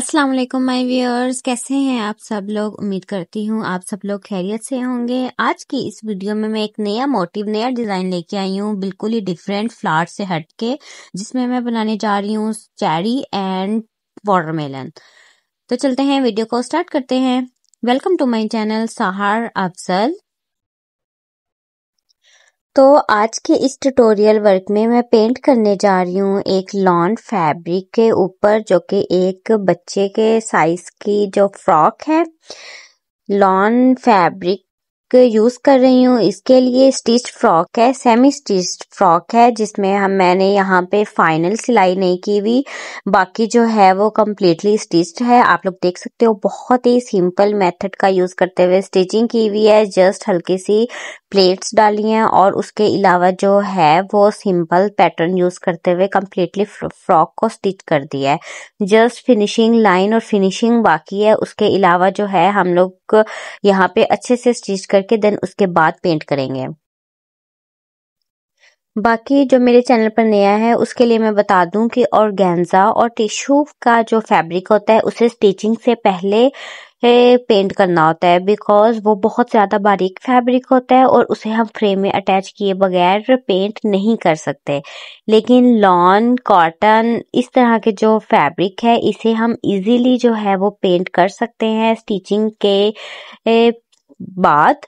अस्सलाम वालेकुम my viewers कैसे हैं आप सब लोग उम्मीद करती हूँ आप सब लोग खैरियत से होंगे आज की इस वीडियो में मैं एक नया मोटिव नया डिज़ाइन लेके आई हूँ बिल्कुल ही डिफरेंट फ्लावर से हट के जिसमें मैं बनाने जा रही हूँ चेरी एंड वाटरमेलन तो चलते हैं वीडियो को स्टार्ट करते हैं welcome to my channel Sahar Afzal तो आज के इस ट्यूटोरियल वर्क में मैं पेंट करने जा रही हूँ एक लॉन फैब्रिक के ऊपर जो कि एक बच्चे के साइज की जो फ्रॉक है लॉन फैब्रिक यूज़ कर रही हूँ इसके लिए स्टिच फ्रॉक है सेमी स्टिच फ्रॉक है जिसमें हम मैंने यहाँ पे फाइनल सिलाई नहीं की हुई बाकी जो है वो कम्प्लीटली स्टिच्ड है आप लोग देख सकते हो बहुत ही सिंपल मेथड का यूज़ करते हुए स्टिचिंग की हुई है जस्ट हल्की सी प्लेट्स डाली हैं और उसके अलावा जो है वो सिंपल पैटर्न यूज़ करते हुए कम्प्लीटली फ्रॉक को स्टिच कर दिया है जस्ट फिनिशिंग लाइन और फिनिशिंग बाकी है उसके अलावा जो है हम लोग यहाँ पे अच्छे से स्टिच कर करके देन उसके बाद पेंट करेंगे बाकी जो मेरे चैनल पर नया है उसके लिए मैं बता दूं कि ऑर्गेन्जा और, और टिश्यू का जो फैब्रिक होता है उसे स्टिचिंग से पहले पेंट करना होता है बिकॉज वो बहुत ज़्यादा बारीक फैब्रिक होता है और उसे हम फ्रेम में अटैच किए बगैर पेंट नहीं कर सकते लेकिन लॉन कॉटन इस तरह के जो फैब्रिक है इसे हम इजीली जो है वो पेंट कर सकते हैं स्टिचिंग के बाद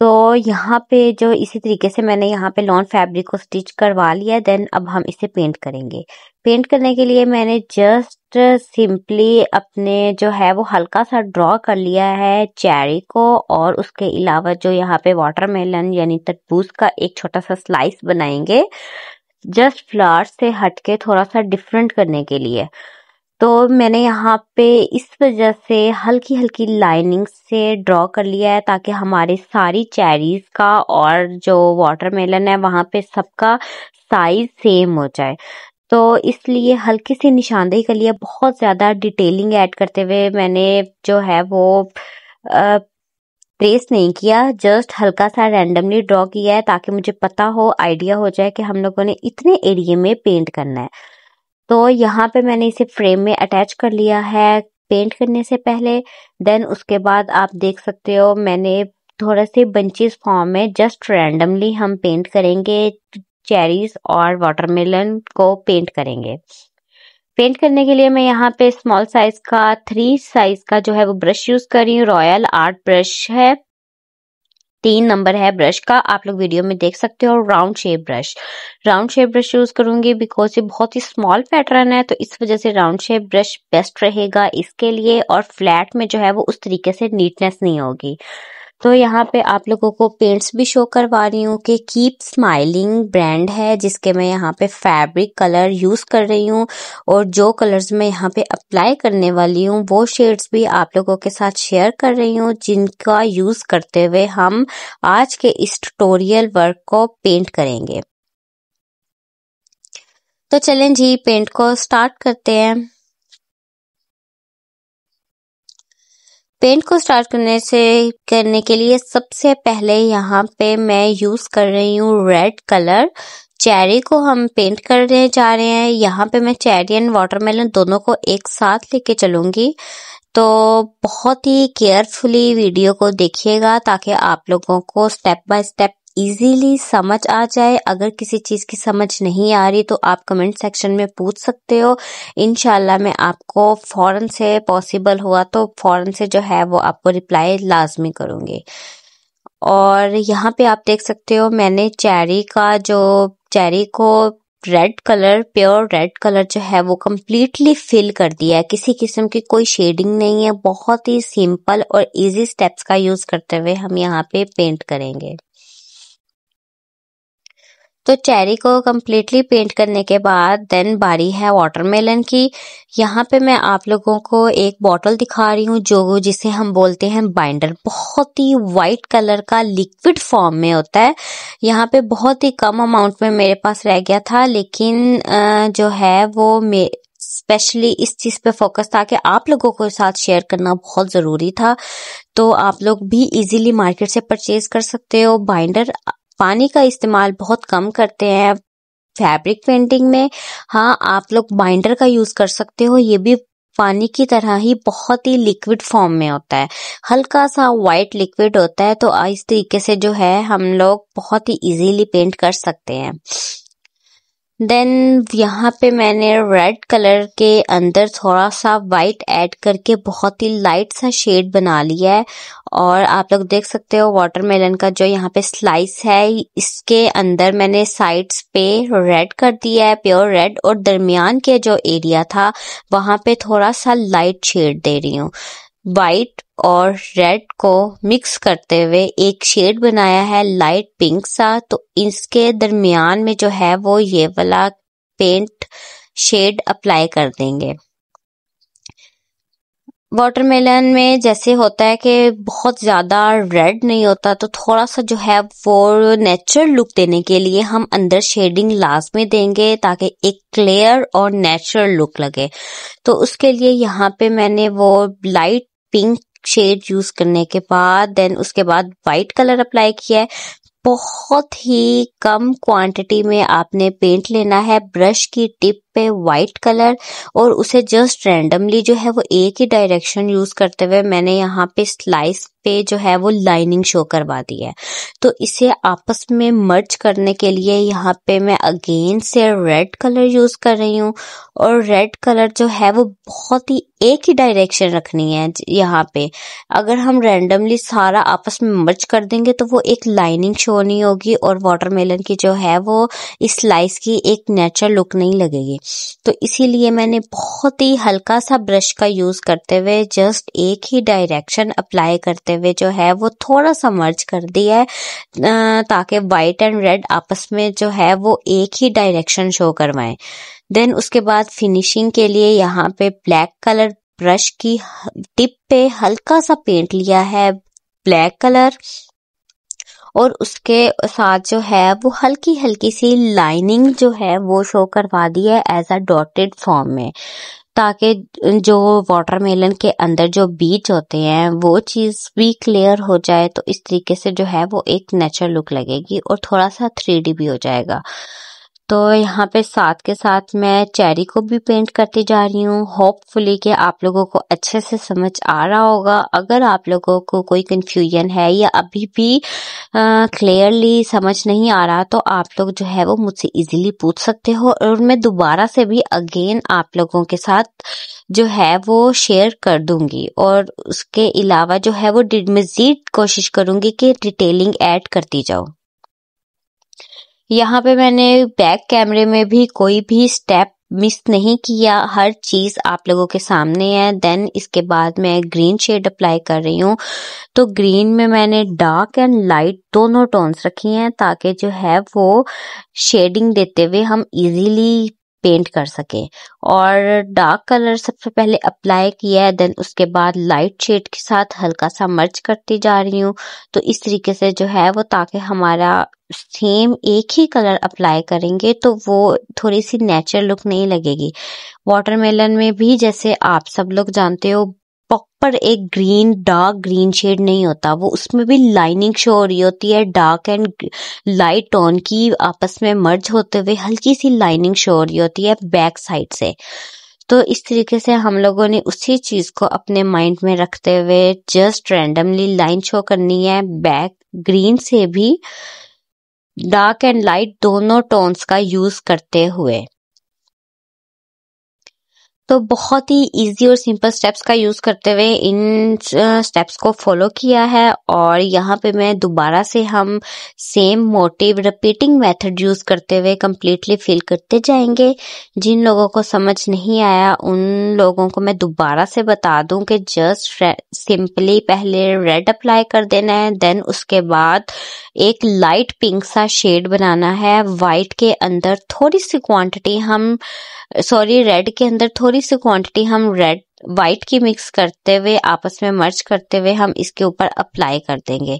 तो यहाँ पे जो इसी तरीके से मैंने यहाँ पे लॉन फैब्रिक को स्टिच करवा लिया देन अब हम इसे पेंट करेंगे पेंट करने के लिए मैंने जस्ट सिंपली अपने जो है वो हल्का सा ड्रॉ कर लिया है चेरी को और उसके अलावा जो यहाँ पे वाटरमेलन यानी तरबूज का एक छोटा सा स्लाइस बनाएंगे जस्ट फ्लावर से हटके थोड़ा सा डिफरेंट करने के लिए तो मैंने यहाँ पे इस वजह से हल्की हल्की लाइनिंग से ड्रॉ कर लिया है ताकि हमारे सारी चेरीज का और जो वाटरमेलन है वहाँ पे सबका साइज सेम हो जाए तो इसलिए हल्की सी निशानदेही के लिए बहुत ज़्यादा डिटेलिंग ऐड करते हुए मैंने जो है वो ट्रेस नहीं किया जस्ट हल्का सा रैंडमली ड्रॉ किया है ताकि मुझे पता हो आइडिया हो जाए कि हम लोगों ने इतने एरिए में पेंट करना है तो यहाँ पे मैंने इसे फ्रेम में अटैच कर लिया है पेंट करने से पहले देन उसके बाद आप देख सकते हो मैंने थोड़ा से बंचेस फॉर्म में जस्ट रैंडमली हम पेंट करेंगे चेरीज और वाटरमेलन को पेंट करेंगे पेंट करने के लिए मैं यहाँ पे स्मॉल साइज का थ्री साइज का जो है वो ब्रश यूज कर रही हूँ रॉयल आर्ट ब्रश है तीन नंबर है ब्रश का आप लोग वीडियो में देख सकते हो round shape brush round shape brush use करूंगी बिकॉज ये बहुत ही स्मॉल पैटर्न है तो इस वजह से राउंड शेप ब्रश बेस्ट रहेगा इसके लिए और फ्लैट में जो है वो उस तरीके से नीटनेस नहीं होगी तो यहाँ पे आप लोगों को पेंट्स भी शो करवा रही हूँ कि कीप स्माइलिंग ब्रांड है जिसके मैं यहाँ पे फैब्रिक कलर यूज़ कर रही हूँ और जो कलर्स मैं यहाँ पे अप्लाई करने वाली हूँ वो शेड्स भी आप लोगों के साथ शेयर कर रही हूँ जिनका यूज़ करते हुए हम आज के इस ट्यूटोरियल वर्क को पेंट करेंगे तो चलें जी पेंट को स्टार्ट करते हैं पेंट को स्टार्ट करने से करने के लिए सबसे पहले यहाँ पे मैं यूज कर रही हूँ रेड कलर चेरी को हम पेंट करने जा रहे हैं यहाँ पे मैं चेरी एंड वाटरमेलन दोनों को एक साथ लेके चलूंगी तो बहुत ही केयरफुली वीडियो को देखिएगा ताकि आप लोगों को स्टेप बाय स्टेप इजीली समझ आ जाए अगर किसी चीज़ की समझ नहीं आ रही तो आप कमेंट सेक्शन में पूछ सकते हो इनशाला मैं आपको फॉरन से पॉसिबल हुआ तो फॉरन से जो है वो आपको रिप्लाई लाजमी करूंगी और यहाँ पे आप देख सकते हो मैंने चेरी का जो चेरी को red colour pure red colour जो है वो कम्प्लीटली फिल कर दिया है किसी किस्म की कोई शेडिंग नहीं है बहुत ही सिंपल और इजी स्टेप्स का यूज़ करते हुए हम यहाँ पे पेंट करेंगे तो चेरी को कम्प्लीटली पेंट करने के बाद देन बारी है वाटरमेलन की यहाँ पे मैं आप लोगों को एक बॉटल दिखा रही हूँ जो जिसे हम बोलते हैं बाइंडर बहुत ही वाइट कलर का लिक्विड फॉर्म में होता है यहाँ पे बहुत ही कम अमाउंट में मेरे पास रह गया था लेकिन जो है वो मे स्पेशली इस चीज़ पे फोकस था कि आप लोगों के साथ शेयर करना बहुत ज़रूरी था तो आप लोग भी इजीली मार्केट से परचेज कर सकते हो बाइंडर पानी का इस्तेमाल बहुत कम करते हैं फैब्रिक पेंटिंग में हाँ आप लोग बाइंडर का यूज कर सकते हो ये भी पानी की तरह ही बहुत ही लिक्विड फॉर्म में होता है हल्का सा व्हाइट लिक्विड होता है तो इस तरीके से जो है हम लोग बहुत ही इजीली पेंट कर सकते हैं देन यहाँ पे मैंने रेड कलर के अंदर थोड़ा सा वाइट ऐड करके बहुत ही लाइट सा शेड बना लिया है और आप लोग देख सकते हो वाटरमेलन का जो यहाँ पे स्लाइस है इसके अंदर मैंने साइड्स पे रेड कर दिया है प्योर रेड और दरमियान के जो एरिया था वहाँ पे थोड़ा सा लाइट शेड दे रही हूँ वाइट और रेड को मिक्स करते हुए एक शेड बनाया है लाइट पिंक सा तो इसके दरमियान में जो है वो ये वाला पेंट शेड अप्लाई कर देंगे वाटरमेलन में जैसे होता है कि बहुत ज़्यादा रेड नहीं होता तो थोड़ा सा जो है वो नेचुरल लुक देने के लिए हम अंदर शेडिंग लाजमी देंगे ताकि एक क्लियर और नेचुरल लुक लगे तो उसके लिए यहाँ पे मैंने वो लाइट पिंक शेड यूज करने के बाद देन उसके बाद वाइट कलर अप्लाई किया है बहुत ही कम क्वांटिटी में आपने पेंट लेना है ब्रश की टिप पे व्हाइट कलर और उसे जस्ट रैंडमली जो है वो एक ही डायरेक्शन यूज करते हुए मैंने यहाँ पे स्लाइस पे जो है वो लाइनिंग शो करवा दी है तो इसे आपस में मर्ज करने के लिए यहाँ पे मैं अगेन से रेड कलर यूज़ कर रही हूँ और रेड कलर जो है वो बहुत ही एक ही डायरेक्शन रखनी है यहाँ पे अगर हम रैंडमली सारा आपस में मर्ज कर देंगे तो वो एक लाइनिंग शो नहीं होगी और वाटरमेलन की जो है वो इस स्लाइस की एक नेचुरल लुक नहीं लगेगी तो इसीलिए मैंने बहुत ही हल्का सा ब्रश का यूज़ करते हुए जस्ट एक ही डायरेक्शन अप्लाई करते करते हुए जो है वो थोड़ा सा मर्ज कर दिया है ताकि वाइट एंड रेड आपस में जो है वो एक ही डायरेक्शन शो करवाएं देन उसके बाद फिनिशिंग के लिए यहाँ पे ब्लैक कलर ब्रश की टिप पे हल्का सा पेंट लिया है ब्लैक कलर और उसके साथ जो है वो हल्की हल्की सी लाइनिंग जो है वो शो करवा दी है एज अ डॉटेड फॉर्म में ताकि जो वाटरमेलन के अंदर जो बीज होते हैं वो चीज़ भी क्लियर हो जाए तो इस तरीके से जो है वो एक नेचुरल लुक लगेगी और थोड़ा सा थ्री भी हो जाएगा तो यहाँ पे साथ के साथ मैं चेरी को भी पेंट करती जा रही हूँ होपफुली कि आप लोगों को अच्छे से समझ आ रहा होगा अगर आप लोगों को कोई कन्फ्यूजन है या अभी भी क्लियरली समझ नहीं आ रहा तो आप लोग जो है वो मुझसे इजीली पूछ सकते हो और मैं दोबारा से भी अगेन आप लोगों के साथ जो है वो शेयर कर दूंगी और उसके अलावा जो है वो मज़ीद कोशिश करूंगी कि डिटेलिंग एड करती जाऊँ यहाँ पे मैंने बैक कैमरे में भी कोई भी स्टेप मिस नहीं किया हर चीज़ आप लोगों के सामने है देन इसके बाद मैं ग्रीन शेड अप्लाई कर रही हूँ तो ग्रीन में मैंने डार्क एंड लाइट दोनों टोन्स रखी हैं ताकि जो है वो शेडिंग देते हुए हम इजीली पेंट कर सके और डार्क कलर सबसे पहले अप्लाई किया है देन उसके बाद लाइट शेड के साथ हल्का सा मर्च करती जा रही हूँ तो इस तरीके से जो है वो ताकि हमारा सेम एक ही कलर अप्लाई करेंगे तो वो थोड़ी सी नेचुरल लुक नहीं लगेगी वाटरमेलन में भी जैसे आप सब लोग जानते हो प्रॉपर एक ग्रीन डार्क ग्रीन शेड नहीं होता वो उसमें भी लाइनिंग शो हो रही होती है डार्क एंड लाइट टोन की आपस में मर्ज होते हुए हल्की सी लाइनिंग शो हो रही होती है बैक साइड से तो इस तरीके से हम लोगों ने उसी चीज को अपने माइंड में रखते हुए जस्ट रैंडमली लाइन शो करनी है बैक ग्रीन से भी डार्क एंड लाइट दोनों टोन्स का यूज करते हुए तो बहुत ही इजी और सिंपल स्टेप्स का यूज़ करते हुए इन स्टेप्स को फॉलो किया है और यहाँ पे मैं दोबारा से हम same motif repeating method use करते हुए कम्प्लीटली फिल करते जाएंगे जिन लोगों को समझ नहीं आया उन लोगों को मैं दोबारा से बता दूं कि जस्ट सिंपली पहले रेड अप्लाई कर देना है देन उसके बाद एक लाइट पिंक सा शेड बनाना है वाइट के अंदर थोड़ी सी क्वांटिटी हम सॉरी रेड के अंदर थोड़ी सी क्वांटिटी हम रेड व्हाइट की मिक्स करते हुए आपस में मर्ज करते हुए हम इसके ऊपर अप्लाई कर देंगे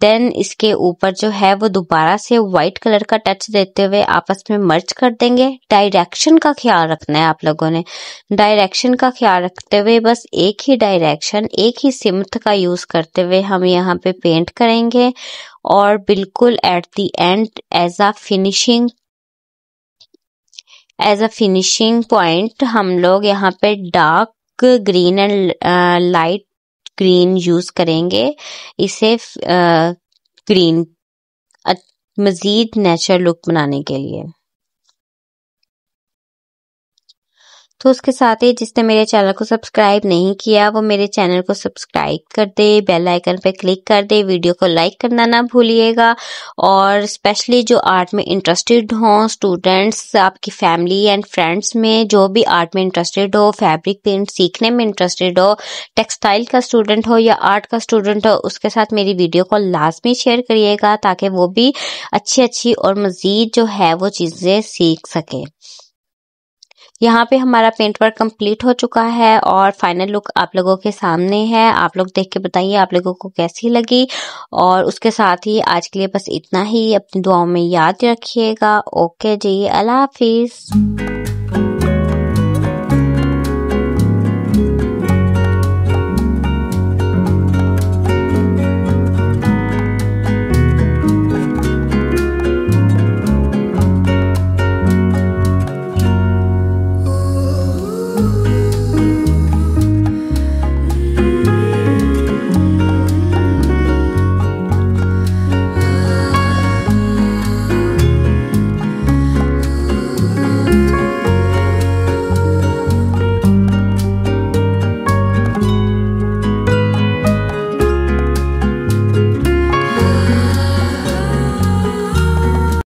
देन इसके ऊपर जो है वो दोबारा से वाइट कलर का टच देते हुए आपस में मर्ज कर देंगे डायरेक्शन का ख्याल रखना है आप लोगों ने डायरेक्शन का ख्याल रखते हुए बस एक ही डायरेक्शन एक ही सिमत का यूज करते हुए हम यहाँ पे पेंट करेंगे और बिल्कुल at the end as a finishing as a finishing point हम लोग यहाँ पे dark green and light green use करेंगे इसे ग्रीन मजीद नेचुरल लुक बनाने के लिए तो उसके साथ ही जिसने मेरे चैनल को सब्सक्राइब नहीं किया वो मेरे चैनल को सब्सक्राइब कर दे बेल आइकन पर क्लिक कर दे वीडियो को लाइक करना ना भूलिएगा और स्पेशली जो आर्ट में इंटरेस्टेड हों स्टूडेंट्स आपकी फैमिली एंड फ्रेंड्स में जो भी आर्ट में इंटरेस्टेड हो फैब्रिक पेंट सीखने में इंटरेस्टेड हो टेक्सटाइल का स्टूडेंट हो या आर्ट का स्टूडेंट हो उसके साथ मेरी वीडियो को लाजमी शेयर करिएगा ताकि वो भी अच्छी अच्छी और मज़ीद जो है वो चीज़ें सीख सकें यहाँ पे हमारा पेंट वर्क कंप्लीट हो चुका है और फाइनल लुक आप लोगों के सामने है आप लोग देख के बताइए आप लोगों को कैसी लगी और उसके साथ ही आज के लिए बस इतना ही अपनी दुआओं में याद रखिएगा ओके जी अल्लाह हाफिज़